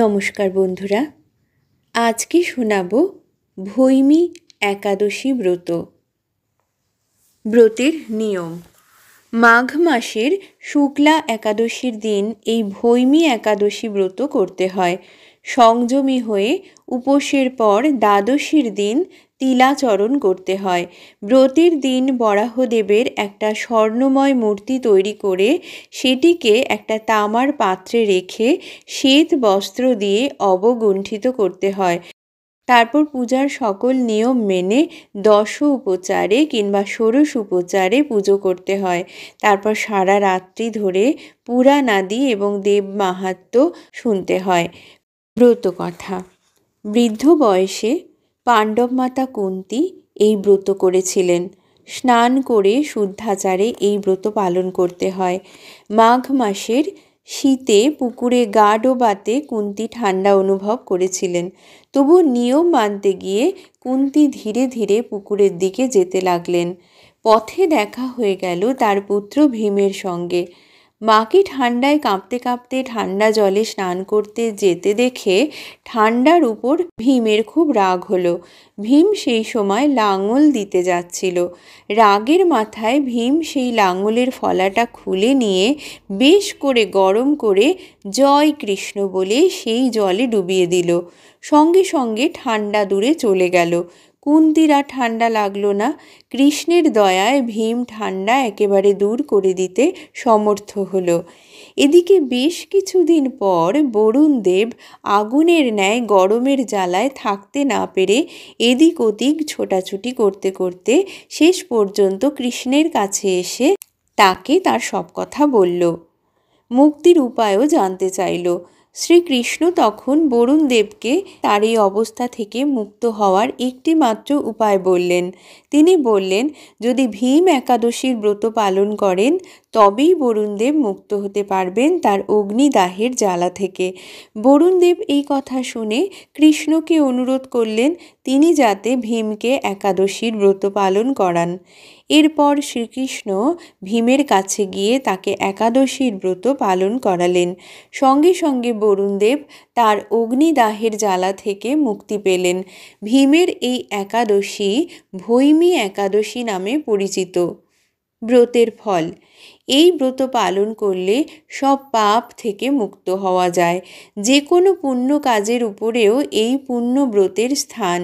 নমস্কার বন্ধুরা আজকে শোনাব ভৈমি একাদশী ব্রত ব্রতের নিয়ম মাঘ মাসের শুক্লা একাদশীর দিন এই ভৈমী একাদশী ব্রত করতে হয় সংযমী হয়ে উপোসের পর দ্বাদশীর দিন তিলাচরণ করতে হয় ব্রতের দিন বরাহদেবের একটা স্বর্ণময় মূর্তি তৈরি করে সেটিকে একটা তামার পাত্রে রেখে শ্বেত বস্ত্র দিয়ে অবগুণ্ঠিত করতে হয় তারপর পূজার সকল নিয়ম মেনে দশ উপচারে কিংবা ষোড়শ উপচারে পুজো করতে হয় তারপর সারা রাত্রি ধরে পুরাণাদি এবং দেব মাহাত্ম শুনতে হয় ব্রত কথা বৃদ্ধ বয়সে পাণ্ডব মাতা কুন্তি এই ব্রত করেছিলেন স্নান করে শুদ্ধাচারে এই ব্রত পালন করতে হয় মাঘ মাসের শীতে পুকুরে গা ডোবাতে কুন্তি ঠান্ডা অনুভব করেছিলেন তবু নিয়ম মানতে গিয়ে কুন্তি ধীরে ধীরে পুকুরের দিকে যেতে লাগলেন পথে দেখা হয়ে গেল তার পুত্র ভীমের সঙ্গে মাকে ঠান্ডায় কাঁপতে কাঁপতে ঠান্ডা জলে স্নান করতে যেতে দেখে ঠান্ডার উপর ভীমের খুব রাগ হলো ভীম সেই সময় লাঙল দিতে যাচ্ছিল রাগের মাথায় ভীম সেই লাঙলের ফলাটা খুলে নিয়ে বেশ করে গরম করে জয় কৃষ্ণ বলে সেই জলে ডুবিয়ে দিল সঙ্গে সঙ্গে ঠান্ডা দূরে চলে গেল কুন্তিরা ঠান্ডা লাগলো না কৃষ্ণের দয়ায় ভীম ঠান্ডা একেবারে দূর করে দিতে সমর্থ হলো এদিকে বেশ কিছুদিন পর বরুণ দেব আগুনের ন্যায় গরমের জ্বালায় থাকতে না পেরে এদিক ওদিক ছোটাছুটি করতে করতে শেষ পর্যন্ত কৃষ্ণের কাছে এসে তাকে তার সব কথা বলল মুক্তির উপায়ও জানতে চাইল শ্রীকৃষ্ণ তখন বরুণ দেবকে তার এই অবস্থা থেকে মুক্ত হওয়ার একটি মাত্র উপায় বললেন তিনি বললেন যদি ভীম একাদশীর ব্রত পালন করেন তবেই বরুণদেব মুক্ত হতে পারবেন তার অগ্নিদাহের জ্বালা থেকে বরুণদেব এই কথা শুনে কৃষ্ণকে অনুরোধ করলেন তিনি যাতে ভীমকে একাদশীর ব্রত পালন করান এরপর শ্রীকৃষ্ণ ভীমের কাছে গিয়ে তাকে একাদশীর ব্রত পালন করালেন সঙ্গে সঙ্গে বরুণদেব তার অগ্নিদাহের জ্বালা থেকে মুক্তি পেলেন ভীমের এই একাদশী ভৈমী একাদশী নামে পরিচিত ব্রতের ফল এই ব্রত পালন করলে সব পাপ থেকে মুক্ত হওয়া যায় যে কোনো পুণ্য কাজের উপরেও এই পুণ্য ব্রতের স্থান